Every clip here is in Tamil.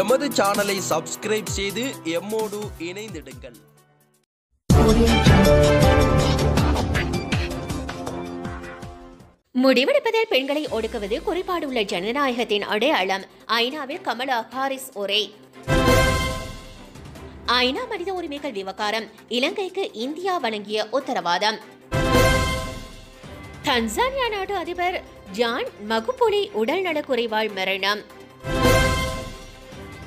எமது சேனலை சப்ஸ்கிரைப் செய்து எம்மோடு இணைந்திடுங்கள் முடிவெடுப்பதில் பெண்களை ஒடுக்குவது குறிப்பாடுள்ள ஜனநாயகத்தின் அடையாளம் கமலா ஒரே ஐநா மனித உரிமைகள் விவகாரம் இலங்கைக்கு இந்தியா உத்தரவாதம் தன்சானியா நாட்டு அதிபர் ஜான் மகுபுலி உடல் நலக்குறைவால் மரணம்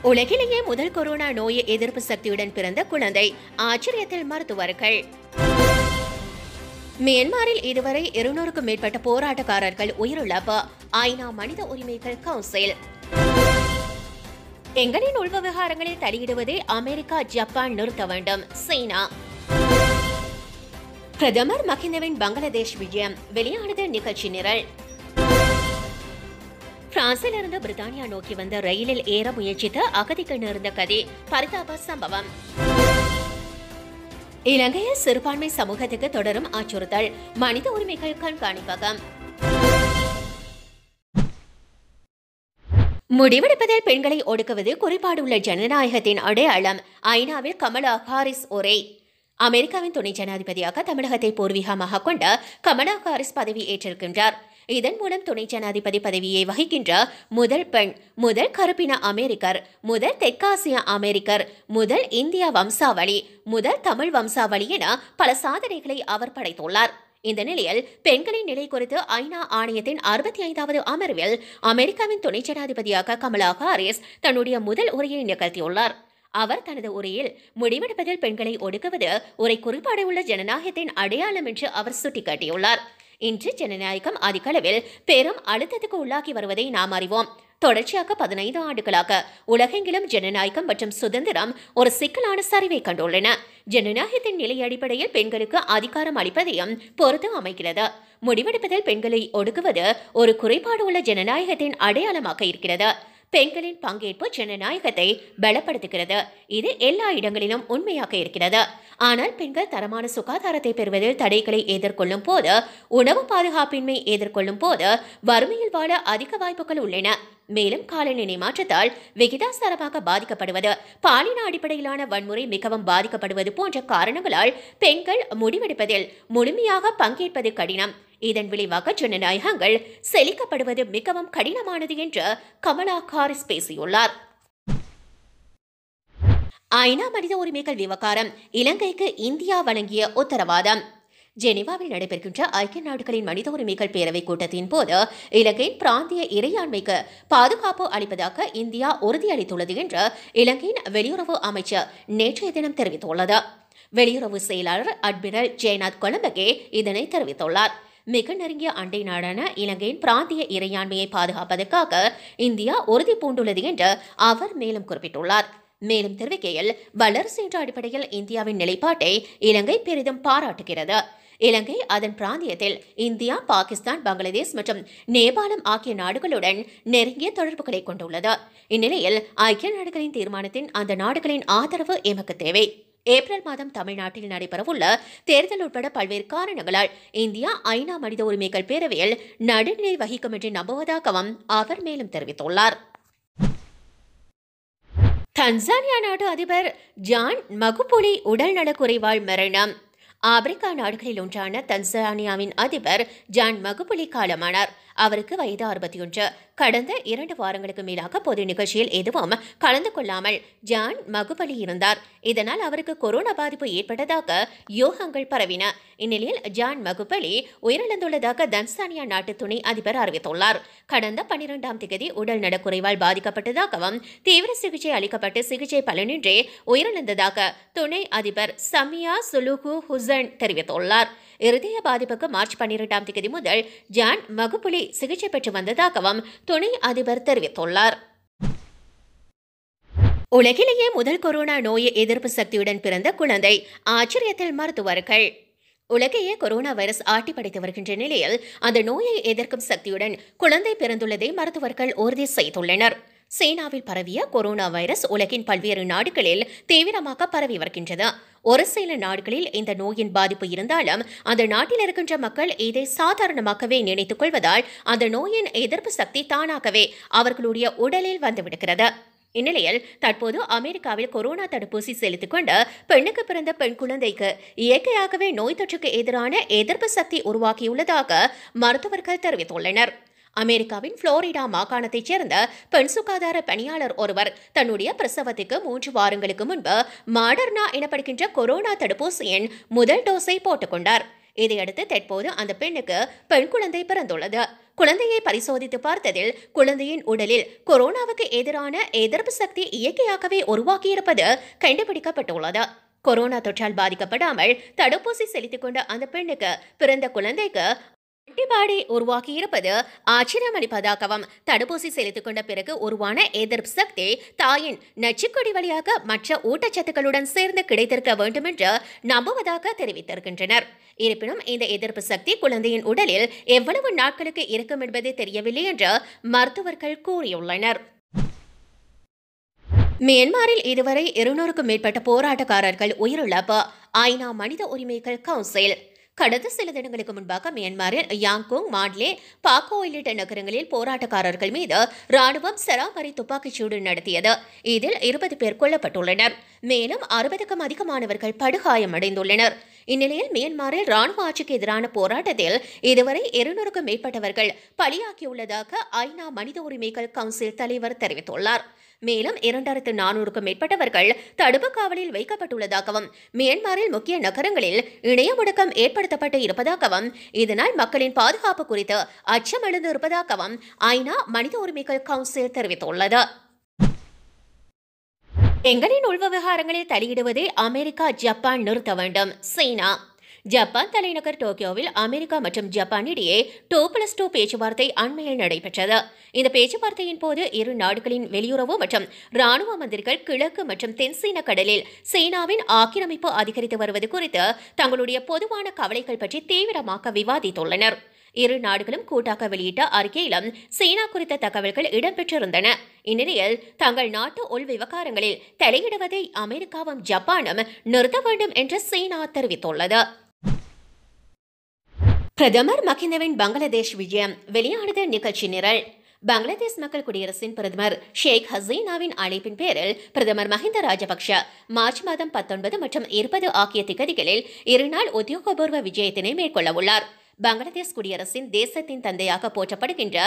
உலகிலேயே முதல் கொரோனா நோயை எதிர்ப்பு சக்தியுடன் பிறந்த குழந்தை ஆச்சரியத்தில் மருத்துவர்கள் மியான்மரில் இதுவரை இருநூறுக்கும் மேற்பட்ட போராட்டக்காரர்கள் உயிரிழப்பு ஐநா மனித உரிமைகள் கவுன்சில் எங்களின் உள்விவகாரங்களில் தலையிடுவதை அமெரிக்கா ஜப்பான் நிறுத்த வேண்டும் சீனா பிரதமர் மகிந்தவின் பங்களாதேஷ் விஜயம் வெளியானது நிகழ்ச்சி நிரல் பிரான்சில் இருந்து பிரித்தானியா நோக்கி வந்த ரயிலில் ஏற முயற்சித்த அகதிக்கு நேர்ந்த கதி பரிதாப சம்பவம் இலங்கையில் சிறுபான்மை சமூகத்துக்கு தொடரும் அச்சுறுத்தல் மனித உரிமைகள் கண்காணிப்பகம் முடிவெடுப்பதில் பெண்களை ஒடுக்குவது குறிப்பாடுள்ள ஜனநாயகத்தின் அடையாளம் ஐநாவில் கமலா ஹாரிஸ் உரை அமெரிக்காவின் துணை ஜனாதிபதியாக தமிழகத்தை பூர்வீகமாக கொண்ட கமலா ஹாரிஸ் பதவி ஏற்றிருக்கின்றார் இதன் மூலம் துணை ஜனாதிபதி பதவியை வகிக்கின்ற முதல் பெண் முதல் கருப்பின அமெரிக்கர் முதல் தெற்காசிய அமெரிக்கர் முதல் இந்திய வம்சாவளி முதல் தமிழ் வம்சாவளி என பல சாதனைகளை அவர் படைத்துள்ளார் இந்த நிலையில் பெண்களின் நிலை குறித்து ஐநா ஆணையத்தின் அறுபத்தி ஐந்தாவது அமர்வில் அமெரிக்காவின் துணை ஜனாதிபதியாக கமலா ஹாரிஸ் தன்னுடைய முதல் உரையை நிகழ்த்தியுள்ளார் அவர் தனது உரையில் முடிவெடுப்பதில் பெண்களை ஒடுக்குவது ஒரு குறிப்பாடு உள்ள ஜனநாயகத்தின் அடையாளம் என்று அவர் சுட்டிக்காட்டியுள்ளார் இன்று ஜனநாயகம் அதிகளவில் பெரும் அழுத்தத்துக்கு உள்ளாகி வருவதை நாம் அறிவோம் தொடர்ச்சியாக பதினைந்து ஆண்டுகளாக உலகெங்கிலும் ஜனநாயகம் மற்றும் சுதந்திரம் ஒரு சிக்கலான சரிவை கண்டுள்ளன ஜனநாயகத்தின் நிலை அடிப்படையில் பெண்களுக்கு அதிகாரம் அளிப்பதையும் பொறுத்து அமைகிறது முடிவெடுப்பதில் பெண்களை ஒடுக்குவது ஒரு குறைபாடு உள்ள ஜனநாயகத்தின் அடையாளமாக இருக்கிறது பெண்களின் பங்கேற்பு ஜனநாயகத்தை பலப்படுத்துகிறது இது எல்லா இடங்களிலும் உண்மையாக இருக்கிறது ஆனால் பெண்கள் தரமான சுகாதாரத்தை பெறுவதில் தடைகளை எதிர்கொள்ளும் போது உணவு பாதுகாப்பின்மை எதிர்கொள்ளும் போது வறுமையில் வாழ அதிக வாய்ப்புகள் உள்ளன மேலும் காலநிலை மாற்றத்தால் விகிதாசாரமாக பாதிக்கப்படுவது பாலின அடிப்படையிலான வன்முறை மிகவும் பாதிக்கப்படுவது போன்ற காரணங்களால் பெண்கள் முடிவெடுப்பதில் முழுமையாக பங்கேற்பது கடினம் இதன் விளைவாக ஜனநாயகங்கள் செழிக்கப்படுவது மிகவும் கடினமானது என்று கமலா காரிஸ் பேசியுள்ளார் ஐநா மனித உரிமைகள் விவகாரம் இலங்கைக்கு இந்தியா வழங்கிய உத்தரவாதம் ஜெனீவாவில் நடைபெறுகின்ற ஐக்கிய நாடுகளின் மனித உரிமைகள் பேரவைக் கூட்டத்தின் போது இலங்கையின் பிராந்திய இறையாண்மைக்கு பாதுகாப்பு அளிப்பதாக இந்தியா உறுதியளித்துள்ளது என்று இலங்கையின் வெளியுறவு அமைச்சர் நேற்றைய தினம் தெரிவித்துள்ளது வெளியுறவு செயலாளர் அட்மிரல் ஜெயநாத் கொலம்பகே இதனை தெரிவித்துள்ளார் மிக நெருங்கிய அண்டை நாடான இலங்கையின் பிராந்திய இறையாண்மையை பாதுகாப்பதற்காக இந்தியா உறுதி பூண்டுள்ளது என்று அவர் மேலும் குறிப்பிட்டுள்ளார் மேலும் தெரிவிக்கையில் வளர்ச்சி என்ற அடிப்படையில் இந்தியாவின் நிலைப்பாட்டை இலங்கை பெரிதும் பாராட்டுகிறது இலங்கை அதன் பிராந்தியத்தில் இந்தியா பாகிஸ்தான் பங்களாதேஷ் மற்றும் நேபாளம் ஆகிய நாடுகளுடன் நெருங்கிய தொடர்புகளை கொண்டுள்ளது இந்நிலையில் ஐக்கிய நாடுகளின் தீர்மானத்தின் அந்த நாடுகளின் ஆதரவு எமக்கு தேவை ஏப்ரல் மாதம் தமிழ்நாட்டில் நடைபெறவுள்ள தேர்தல் உட்பட பல்வேறு காரணங்களால் இந்தியா ஐநா மனித உரிமைகள் பேரவையில் நடுநிலை வகிக்கும் என்று நம்புவதாகவும் அவர் மேலும் தெரிவித்துள்ளார் தன்சானியா நாட்டு அதிபர் ஜான் மகுபுலி உடல்நலக்குறைவால் மரணம் ஆப்பிரிக்கா நாடுகளில் ஒன்றான தன்சானியாவின் அதிபர் ஜான் மகுபுலி காலமானார் அவருக்கு வயது அறுபத்தி ஒன்று கடந்த இரண்டு வாரங்களுக்கு மேலாக பொது நிகழ்ச்சியில் எதுவும் கலந்து கொள்ளாமல் ஜான் மகுபலி இருந்தார் இதனால் அவருக்கு கொரோனா பாதிப்பு ஏற்பட்டதாக யோகங்கள் பரவின இந்நிலையில் ஜான் மகுபலி உயிரிழந்துள்ளதாக தன்சானியா நாட்டு துணை அதிபர் அறிவித்துள்ளார் கடந்த பனிரெண்டாம் தேதி உடல் நலக்குறைவால் பாதிக்கப்பட்டதாகவும் தீவிர சிகிச்சை அளிக்கப்பட்டு சிகிச்சை பலனின்றி உயிரிழந்ததாக துணை அதிபர் சமியா சுலுகு ஹுசன் சூசன் தெரிவித்துள்ளார் இருதய பாதிப்புக்கு மார்ச் பன்னிரெண்டாம் தேதி முதல் ஜான் மகுப்புளி சிகிச்சை பெற்று வந்ததாகவும் துணை அதிபர் தெரிவித்துள்ளார் உலகிலேயே முதல் கொரோனா நோய் எதிர்ப்பு சக்தியுடன் பிறந்த குழந்தை ஆச்சரியத்தில் மருத்துவர்கள் உலகையே கொரோனா வைரஸ் ஆட்டி படைத்து வருகின்ற நிலையில் அந்த நோயை எதிர்க்கும் சக்தியுடன் குழந்தை பிறந்துள்ளதை மருத்துவர்கள் உறுதி செய்துள்ளனர் சீனாவில் பரவிய கொரோனா வைரஸ் உலகின் பல்வேறு நாடுகளில் தீவிரமாக பரவி வருகின்றது ஒரு சில நாடுகளில் இந்த நோயின் பாதிப்பு இருந்தாலும் அந்த நாட்டில் இருக்கின்ற மக்கள் இதை சாதாரணமாகவே நினைத்துக் கொள்வதால் அந்த நோயின் எதிர்ப்பு சக்தி தானாகவே அவர்களுடைய உடலில் வந்துவிடுகிறது இந்நிலையில் தற்போது அமெரிக்காவில் கொரோனா தடுப்பூசி செலுத்திக் கொண்ட பெண்ணுக்கு பிறந்த பெண் குழந்தைக்கு இயற்கையாகவே நோய் தொற்றுக்கு எதிரான எதிர்ப்பு சக்தி உருவாக்கியுள்ளதாக மருத்துவர்கள் தெரிவித்துள்ளனர் அமெரிக்காவின் புளோரிடா மாகாணத்தைச் சேர்ந்த பெண் சுகாதார பணியாளர் ஒருவர் தன்னுடைய பிரசவத்துக்கு மூன்று வாரங்களுக்கு முன்பு மாடர்னா எனப்படுகின்ற கொரோனா தடுப்பூசியின் முதல் டோஸை போட்டுக்கொண்டார் இதையடுத்து தற்போது அந்த பெண்ணுக்கு பெண் குழந்தை பிறந்துள்ளது குழந்தையை பரிசோதித்து பார்த்ததில் குழந்தையின் உடலில் கொரோனாவுக்கு எதிரான எதிர்ப்பு சக்தி இயற்கையாகவே உருவாக்கியிருப்பது கண்டுபிடிக்கப்பட்டுள்ளது கொரோனா தொற்றால் பாதிக்கப்படாமல் தடுப்பூசி செலுத்திக் கொண்ட அந்த பெண்ணுக்கு பிறந்த குழந்தைக்கு அட்டிபாடி உருவாகி இருப்பது ஆச்சரியமளிப்பதாகவும் தடுப்பூசி செலுத்திக் கொண்ட பிறகு உருவான எதிர்ப்பு சக்தி தாயின் நச்சுக்கொடி வழியாக மற்ற ஊட்டச்சத்துக்களுடன் சேர்ந்து கிடைத்திருக்க வேண்டும் என்று நம்புவதாக தெரிவித்திருக்கின்றனர் இருப்பினும் இந்த எதிர்ப்பு சக்தி குழந்தையின் உடலில் எவ்வளவு நாட்களுக்கு இருக்கும் என்பது தெரியவில்லை என்று மருத்துவர்கள் கூறியுள்ளனர் மியான்மரில் இதுவரை இருநூறுக்கும் மேற்பட்ட போராட்டக்காரர்கள் உயிரிழப்பு ஐநா மனித உரிமைகள் கவுன்சில் கடந்த சில தினங்களுக்கு முன்பாக மியான்மரில் யாங்கோங் மாட்லே பாக்கோ உள்ளிட்ட நகரங்களில் போராட்டக்காரர்கள் மீது ராணுவம் சராமரி துப்பாக்கிச்சூடு நடத்தியது இதில் இருபது பேர் கொல்லப்பட்டுள்ளனர் மேலும் அறுபதுக்கும் அதிகமானவர்கள் படுகாயம் அடைந்துள்ளனர் இந்நிலையில் மியான்மரில் ராணுவ ஆட்சிக்கு எதிரான போராட்டத்தில் இதுவரை இருநூறுக்கும் மேற்பட்டவர்கள் பலியாகியுள்ளதாக ஐநா மனித உரிமைகள் கவுன்சில் தலைவர் தெரிவித்துள்ளார் மேலும் இரண்டாயிரத்து நானூறுக்கும் மேற்பட்டவர்கள் தடுப்பு காவலில் வைக்கப்பட்டுள்ளதாகவும் மியான்மரில் முக்கிய நகரங்களில் இணைய முடக்கம் ஏற்படுத்தப்பட்டு இருப்பதாகவும் இதனால் மக்களின் பாதுகாப்பு குறித்து அச்சம் எழுந்து இருப்பதாகவும் ஐநா மனித உரிமைகள் கவுன்சில் தெரிவித்துள்ளது எங்களின் உள்விவகாரங்களில் தலையிடுவதை அமெரிக்கா ஜப்பான் நிறுத்த வேண்டும் சீனா ஜப்பான் தலைநகர் டோக்கியோவில் அமெரிக்கா மற்றும் ஜப்பானிடையே டூ பிளஸ் டூ பேச்சுவார்த்தை அண்மையில் நடைபெற்றது இந்த பேச்சுவார்த்தையின் போது இரு நாடுகளின் வெளியுறவு மற்றும் ராணுவ மந்திரிகள் கிழக்கு மற்றும் தென்சீன கடலில் சீனாவின் ஆக்கிரமிப்பு அதிகரித்து வருவது குறித்து தங்களுடைய பொதுவான கவலைகள் பற்றி தீவிரமாக விவாதித்துள்ளனர் இரு நாடுகளும் கூட்டாக வெளியிட்ட அறிக்கையிலும் சீனா குறித்த தகவல்கள் இடம்பெற்றிருந்தன இந்நிலையில் தங்கள் நாட்டு உள் விவகாரங்களில் தலையிடுவதை அமெரிக்காவும் ஜப்பானும் நிறுத்த வேண்டும் என்று சீனா தெரிவித்துள்ளது பிரதமர் மகிந்தவின் பங்களாதேஷ் விஜயம் வெளியானது நிகழ்ச்சி நிரல் பங்களாதேஷ் மக்கள் குடியரசின் பிரதமர் ஷேக் ஹசீனாவின் அழைப்பின் பேரில் பிரதமர் மஹிந்த ராஜபக்ஷ மார்ச் மாதம் பத்தொன்பது மற்றும் இருபது ஆகிய திகதிகளில் இருநாள் உத்தியோகபூர்வ விஜயத்தினை மேற்கொள்ள உள்ளார் பங்களாதேஷ் குடியரசின் தேசத்தின் தந்தையாக போற்றப்படுகின்ற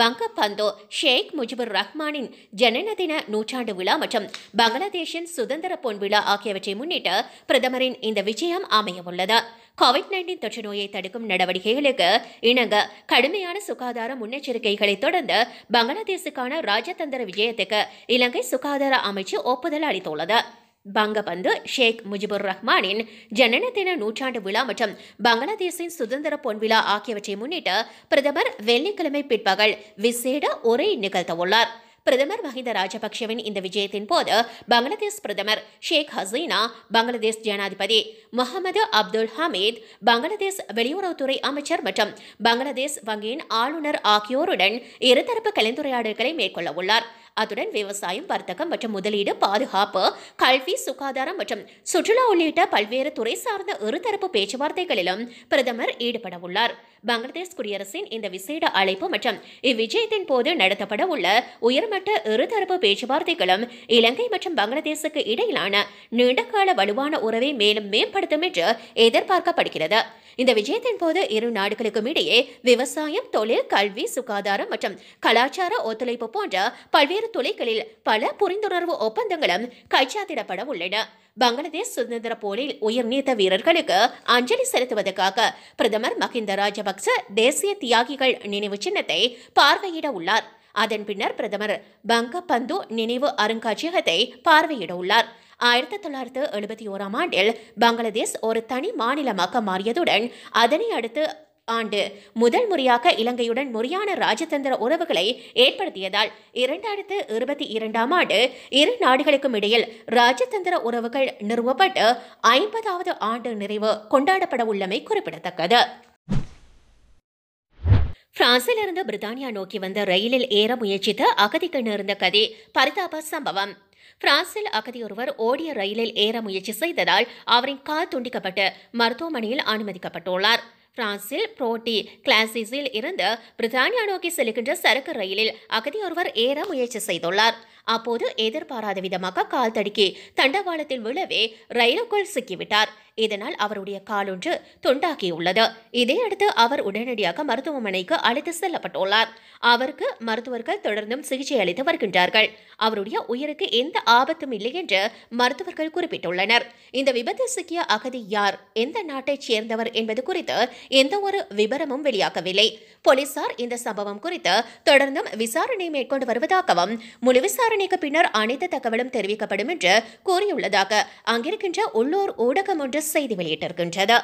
பங்கபந்தோ ஷேக் முஜிபுர் ரஹ்மானின் ஜனன தின நூற்றாண்டு விழா மற்றும் பங்களாதேஷின் சுதந்திர பொன் விழா ஆகியவற்றை முன்னிட்டு பிரதமரின் இந்த விஜயம் அமையவுள்ளது கோவிட் நைன்டீன் தொற்று நோயை தடுக்கும் நடவடிக்கைகளுக்கு இணங்க கடுமையான சுகாதார முன்னெச்சரிக்கைகளை தொடர்ந்து பங்களாதேசுக்கான ராஜதந்திர விஜயத்துக்கு இலங்கை சுகாதார அமைச்சு ஒப்புதல் அளித்துள்ளது பங்கபந்து ஷேக் முஜிபுர் ரஹ்மானின் ஜனன தின நூற்றாண்டு விழா மற்றும் பங்களாதேஷின் சுதந்திர பொன்விழா ஆகியவற்றை முன்னிட்டு பிரதமர் வெள்ளிக்கிழமை பிற்பகல் விசேட உரை நிகழ்த்தவுள்ளார் பிரதமர் மஹிந்த ராஜபக்ஷவின் இந்த விஜயத்தின் போது பங்களாதேஷ் பிரதமர் ஷேக் ஹசீனா பங்களாதேஷ் ஜனாதிபதி முகமது அப்துல் ஹமீத் பங்களாதேஷ் வெளியுறவுத்துறை அமைச்சர் மற்றும் பங்களாதேஷ் வங்கியின் ஆளுநர் ஆகியோருடன் இருதரப்பு கலந்துரையாடல்களை மேற்கொள்ள உள்ளார் அத்துடன் விவசாயம் வர்த்தகம் மற்றும் முதலீடு பாதுகாப்பு கல்வி சுகாதாரம் மற்றும் சுற்றுலா உள்ளிட்ட பல்வேறு துறை சார்ந்த இருதரப்பு பேச்சுவார்த்தைகளிலும் பிரதமர் ஈடுபட உள்ளார் பங்களாதேஷ் குடியரசின் இந்த விசேட அழைப்பு மற்றும் இவ்விஜயத்தின் போது நடத்தப்பட உள்ள உயர்மட்ட இருதரப்பு பேச்சுவார்த்தைகளும் இலங்கை மற்றும் பங்களாதேஷுக்கு இடையிலான நீண்டகால வலுவான உறவை மேலும் மேம்படுத்தும் என்று எதிர்பார்க்கப்படுகிறது இந்த விஜயத்தின் போது இரு நாடுகளுக்கும் இடையே விவசாயம் தொழில் கல்வி சுகாதாரம் மற்றும் கலாச்சார ஒத்துழைப்பு போன்ற பல்வேறு துறைகளில் பல புரிந்துணர்வு ஒப்பந்தங்களும் கைச்சாத்திடப்பட உள்ளன பங்களாதேஷ் சுதந்திர போரில் உயிர்நீத்த வீரர்களுக்கு அஞ்சலி செலுத்துவதற்காக பிரதமர் மஹிந்த ராஜபக்ச தேசிய தியாகிகள் நினைவு சின்னத்தை பார்வையிட உள்ளார் அதன் பின்னர் பிரதமர் பங்க பந்து நினைவு அருங்காட்சியகத்தை பார்வையிட உள்ளார் ஆயிரத்தி தொள்ளாயிரத்து எழுபத்தி ஓராம் ஆண்டில் பங்களாதேஷ் ஒரு தனி மாநிலமாக மாறியதுடன் அதனை அடுத்து ஆண்டு முதல் முறையாக இலங்கையுடன் முறையான ராஜதந்திர உறவுகளை ஏற்படுத்தியதால் இரண்டாயிரத்து இருபத்தி இரண்டாம் ஆண்டு இரு நாடுகளுக்கும் இடையில் ராஜதந்திர உறவுகள் நிறுவப்பட்டு ஐம்பதாவது ஆண்டு நிறைவு கொண்டாடப்பட உள்ளமை குறிப்பிடத்தக்கது பிரான்சிலிருந்து பிரித்தானியா நோக்கி வந்த ரயிலில் ஏற முயற்சித்த அகதிக்கு நேர்ந்த கதி பரிதாப சம்பவம் பிரான்சில் அகதியொருவர் ஓடிய ரயிலில் ஏற முயற்சி செய்ததால் அவரின் கால் துண்டிக்கப்பட்டு மருத்துவமனையில் அனுமதிக்கப்பட்டுள்ளார் பிரான்சில் புரோட்டி கிளாசிஸில் இருந்து பிரித்தானியா நோக்கி செல்கின்ற சரக்கு ரயிலில் அகதி ஒருவர் ஏற முயற்சி செய்துள்ளார் அப்போது எதிர்பாராத விதமாக கால் தடுக்கி தண்டவாளத்தில் விழவே ரயிலுக்குள் சிக்கிவிட்டார் இதனால் அவருடைய காலொன்று துண்டாக்கியுள்ளது இதையடுத்து அவர் உடனடியாக மருத்துவமனைக்கு அழைத்து செல்லப்பட்டுள்ளார் அவருக்கு மருத்துவர்கள் தொடர்ந்தும் சிகிச்சை அளித்து வருகின்றார்கள் அவருடைய உயிருக்கு எந்த ஆபத்தும் இல்லை என்று மருத்துவர்கள் குறிப்பிட்டுள்ளனர் இந்த விபத்தில் சிக்கிய அகதி யார் எந்த நாட்டைச் சேர்ந்தவர் என்பது குறித்து எந்த ஒரு விபரமும் வெளியாகவில்லை போலீசார் இந்த சம்பவம் குறித்து தொடர்ந்தும் விசாரணை மேற்கொண்டு வருவதாகவும் முழு விசாரணை விசாரணைக்கு பின்னர் அனைத்து தகவலும் தெரிவிக்கப்படும் என்று கூறியுள்ளதாக அங்கிருக்கின்ற உள்ளூர் ஊடகம் ஒன்று செய்தி வெளியிட்டிருக்கின்றது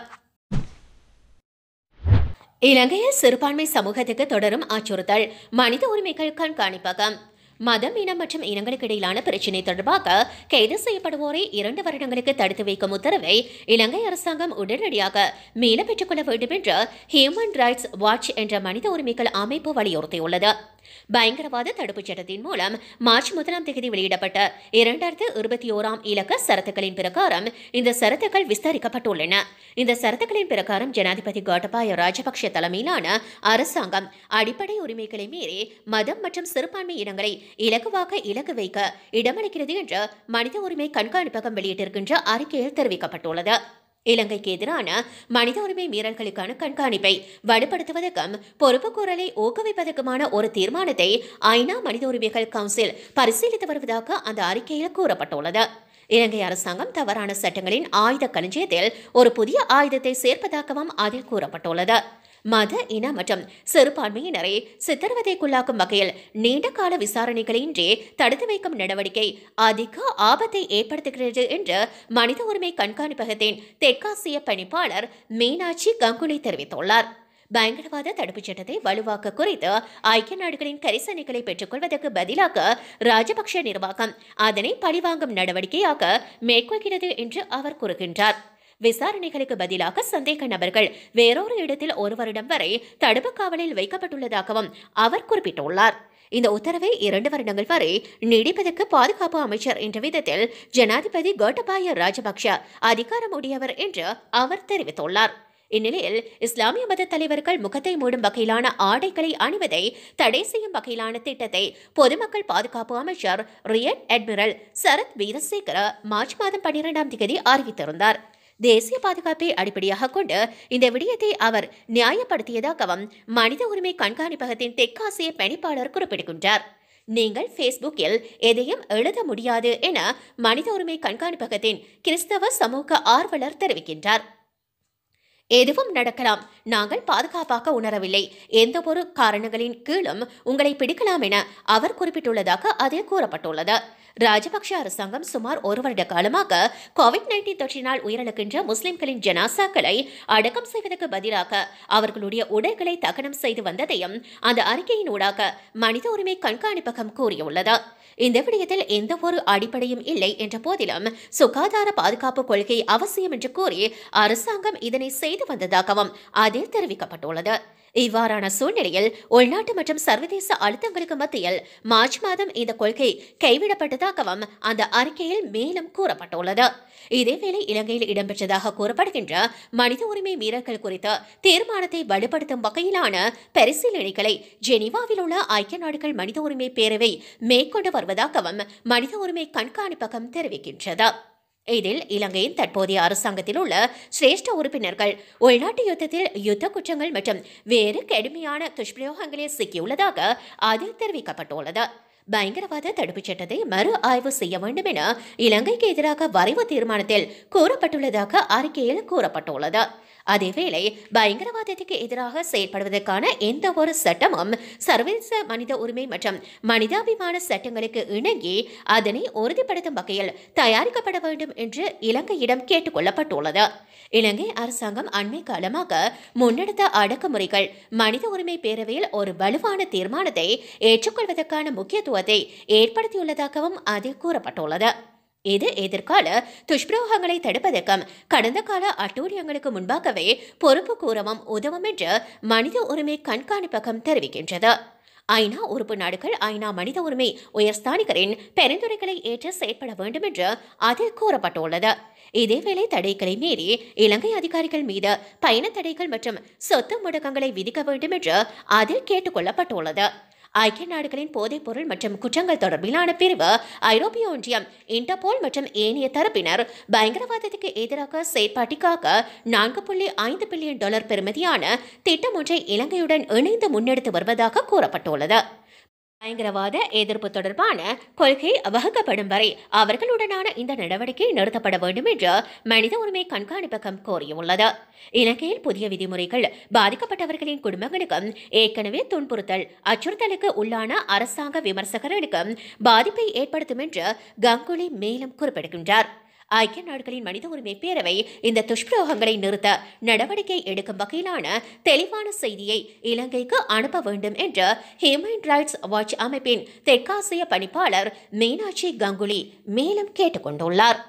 இலங்கையில் சிறுபான்மை சமூகத்துக்கு தொடரும் அச்சுறுத்தல் மனித உரிமைகள் கண்காணிப்பகம் மதம் இனம் மற்றும் இனங்களுக்கு இடையிலான பிரச்சினை தொடர்பாக கைது செய்யப்படுவோரை இரண்டு வருடங்களுக்கு தடுத்து வைக்கும் உத்தரவை இலங்கை அரசாங்கம் உடனடியாக மீள கொள்ள வேண்டும் என்று ஹியூமன் ரைட்ஸ் வாட்ச் என்ற மனித உரிமைகள் அமைப்பு வலியுறுத்தியுள்ளது பயங்கரவாத தடுப்புச் சட்டத்தின் மூலம் மார்ச் முதலாம் தேதி வெளியிடப்பட்ட இரண்டாயிரத்து இருபத்தி ஓராம் இலக்க சரத்துக்களின் பிரகாரம் இந்த சரத்துக்கள் விஸ்தரிக்கப்பட்டுள்ளன இந்த சரத்துக்களின் பிரகாரம் ஜனாதிபதி கோட்டபாய ராஜபக்ஷ தலைமையிலான அரசாங்கம் அடிப்படை உரிமைகளை மீறி மதம் மற்றும் சிறுபான்மை இனங்களை இலகுவாக இலக்கு வைக்க இடமளிக்கிறது என்று மனித உரிமை கண்காணிப்பகம் வெளியிட்டிருக்கின்ற அறிக்கையில் தெரிவிக்கப்பட்டுள்ளது இலங்கைக்கு எதிரான மனித உரிமை மீறல்களுக்கான கண்காணிப்பை வலுப்படுத்துவதற்கும் பொறுப்புக்கூறலை ஊக்குவிப்பதற்குமான ஒரு தீர்மானத்தை ஐநா மனித உரிமைகள் கவுன்சில் பரிசீலித்து வருவதாக அந்த அறிக்கையில் கூறப்பட்டுள்ளது இலங்கை அரசாங்கம் தவறான சட்டங்களின் ஆயுத களஞ்சியத்தில் ஒரு புதிய ஆயுதத்தை சேர்ப்பதாகவும் அதில் கூறப்பட்டுள்ளது மத இன மற்றும் சிறுபான்மையினரை சித்தரவதைக்குள்ளாக்கும் வகையில் நீண்ட கால விசாரணைகளின்றி தடுத்து வைக்கும் நடவடிக்கை அதிக ஆபத்தை ஏற்படுத்துகிறது என்று மனித உரிமை கண்காணிப்பகத்தின் தெற்காசிய பணிப்பாளர் மீனாட்சி கங்குலி தெரிவித்துள்ளார் பயங்கரவாத தடுப்புச் சட்டத்தை வலுவாக்க குறித்து ஐக்கிய நாடுகளின் கரிசனைகளை பெற்றுக்கொள்வதற்கு பதிலாக ராஜபக்ஷ நிர்வாகம் அதனை பழிவாங்கும் நடவடிக்கையாக மேற்கொள்கிறது என்று அவர் கூறுகின்றார் விசாரணைகளுக்கு பதிலாக சந்தேக நபர்கள் வேறொரு இடத்தில் ஒரு வருடம் வரை தடுப்பு காவலில் வைக்கப்பட்டுள்ளதாகவும் அவர் குறிப்பிட்டுள்ளார் இந்த உத்தரவை இரண்டு வருடங்கள் வரை நீடிப்பதற்கு பாதுகாப்பு அமைச்சர் என்ற விதத்தில் ஜனாதிபதி கோட்டபாய ராஜபக்ஷ அதிகாரம் உடையவர் என்று அவர் தெரிவித்துள்ளார் இந்நிலையில் இஸ்லாமிய மத தலைவர்கள் முகத்தை மூடும் வகையிலான ஆடைகளை அணிவதை தடை செய்யும் வகையிலான திட்டத்தை பொதுமக்கள் பாதுகாப்பு அமைச்சர் rear admiral Sarath Weerasekara March மாதம் பனிரெண்டாம் தேதி அறிவித்திருந்தார் தேசிய பாதுகாப்பை அடிப்படையாக கொண்டு இந்த விடயத்தை அவர் நியாயப்படுத்தியதாகவும் மனித உரிமை கண்காணிப்பகத்தின் தெற்காசிய பணிப்பாளர் குறிப்பிடுகின்றார் நீங்கள் ஃபேஸ்புக்கில் எதையும் எழுத முடியாது என மனித உரிமை கண்காணிப்பகத்தின் கிறிஸ்தவ சமூக ஆர்வலர் தெரிவிக்கின்றார் எதுவும் நடக்கலாம் நாங்கள் பாதுகாப்பாக உணரவில்லை எந்த ஒரு காரணங்களின் கீழும் உங்களை பிடிக்கலாம் என அவர் குறிப்பிட்டுள்ளதாக அதில் கூறப்பட்டுள்ளது ராஜபக்ஷ அரசாங்கம் சுமார் ஒரு வருட காலமாக கோவிட் நைன்டீன் தொற்றினால் உயிரிழக்கின்ற முஸ்லிம்களின் ஜனாசாக்களை அடக்கம் செய்வதற்கு பதிலாக அவர்களுடைய உடைகளை தகனம் செய்து வந்ததையும் அந்த அறிக்கையின் ஊடாக மனித உரிமை கண்காணிப்பகம் கூறியுள்ளது இந்த விடயத்தில் எந்த ஒரு அடிப்படையும் இல்லை என்ற போதிலும் சுகாதார பாதுகாப்பு கொள்கை அவசியம் என்று கூறி அரசாங்கம் இதனை செய்து வந்ததாகவும் அதில் தெரிவிக்கப்பட்டுள்ளது இவ்வாறான சூழ்நிலையில் உள்நாட்டு மற்றும் சர்வதேச அழுத்தங்களுக்கு மத்தியில் மார்ச் மாதம் இந்த கொள்கை கைவிடப்பட்டதாகவும் அந்த அறிக்கையில் மேலும் கூறப்பட்டுள்ளது இதேவேளை இலங்கையில் இடம்பெற்றதாக கூறப்படுகின்ற மனித உரிமை மீறல்கள் குறித்த தீர்மானத்தை வலுப்படுத்தும் வகையிலான பரிசீலனைகளை ஜெனீவாவில் உள்ள ஐக்கிய நாடுகள் மனித உரிமை பேரவை மேற்கொண்டு வருவதாகவும் மனித உரிமை கண்காணிப்பகம் தெரிவிக்கின்றது இதில் இலங்கையின் தற்போதைய அரசாங்கத்தில் உள்ள சிரேஷ்ட உறுப்பினர்கள் உள்நாட்டு யுத்தத்தில் யுத்த குற்றங்கள் மற்றும் வேறு கடுமையான துஷ்பிரயோகங்களில் சிக்கியுள்ளதாக அதில் தெரிவிக்கப்பட்டுள்ளது பயங்கரவாத தடுப்புச் சட்டத்தை மறு ஆய்வு செய்ய வேண்டும் என இலங்கைக்கு எதிராக வரைவு தீர்மானத்தில் கூறப்பட்டுள்ளதாக அறிக்கையில் கூறப்பட்டுள்ளது அதேவேளை பயங்கரவாதத்துக்கு எதிராக செயல்படுவதற்கான எந்த ஒரு சட்டமும் சர்வதேச மனித உரிமை மற்றும் மனிதாபிமான சட்டங்களுக்கு இணங்கி அதனை உறுதிப்படுத்தும் வகையில் தயாரிக்கப்பட வேண்டும் என்று இலங்கையிடம் கேட்டுக் கொள்ளப்பட்டுள்ளது இலங்கை அரசாங்கம் அண்மை காலமாக முன்னெடுத்த அடக்குமுறைகள் மனித உரிமை பேரவையில் ஒரு வலுவான தீர்மானத்தை ஏற்றுக்கொள்வதற்கான முக்கியத்துவத்தை ஏற்படுத்தியுள்ளதாகவும் அதில் கூறப்பட்டுள்ளது இது எதிர்கால துஷ்பிரோகங்களை தடுப்பதற்கும் கடந்த கால அட்டூழியங்களுக்கு முன்பாகவே பொறுப்பு கூறவும் உதவும் என்று மனித உரிமை கண்காணிப்பகம் தெரிவிக்கின்றது ஐநா உறுப்பு நாடுகள் ஐநா மனித உரிமை உயர்ஸ்தானிகரின் பரிந்துரைகளை ஏற்று செயற்பட வேண்டும் என்று அதில் கூறப்பட்டுள்ளது இதேவேளை தடைகளை மீறி இலங்கை அதிகாரிகள் மீது பயண தடைகள் மற்றும் சொத்து முடக்கங்களை விதிக்க வேண்டும் என்று அதில் கேட்டுக்கொள்ளப்பட்டுள்ளது ஐக்கிய நாடுகளின் போதைப்பொருள் மற்றும் குற்றங்கள் தொடர்பிலான பிரிவு ஐரோப்பிய ஒன்றியம் இன்டர்போல் மற்றும் ஏனைய தரப்பினர் பயங்கரவாதத்துக்கு எதிராக செயற்பாட்டுக்காக நான்கு புள்ளி ஐந்து பில்லியன் டாலர் பெறுமதியான திட்டம் ஒன்றை இலங்கையுடன் இணைந்து முன்னெடுத்து வருவதாக கூறப்பட்டுள்ளது பயங்கரவாத எதிர்ப்பு தொடர்பான கொள்கை வகுக்கப்படும் வரை அவர்களுடனான இந்த நடவடிக்கை நிறுத்தப்பட வேண்டும் என்று மனித உரிமை கண்காணிப்பகம் கோரியுள்ளது இலங்கையில் புதிய விதிமுறைகள் பாதிக்கப்பட்டவர்களின் குடும்பங்களுக்கும் ஏற்கனவே துன்புறுத்தல் அச்சுறுத்தலுக்கு உள்ளான அரசாங்க விமர்சகர்களுக்கும் பாதிப்பை ஏற்படுத்தும் என்று கங்குலி மேலும் குறிப்பிடுகின்றார் ஐக்கிய நாடுகளின் மனித உரிமை பேரவை இந்த துஷ்பிரயோகங்களை நிறுத்த நடவடிக்கை எடுக்கும் வகையிலான தெளிவான செய்தியை இலங்கைக்கு அனுப்ப வேண்டும் என்று ஹியூமன் ரைட்ஸ் வாட்ச் அமைப்பின் தெற்காசிய பணிப்பாளர் மீனாட்சி கங்குலி மேலும் கேட்டுக்கொண்டுள்ளார்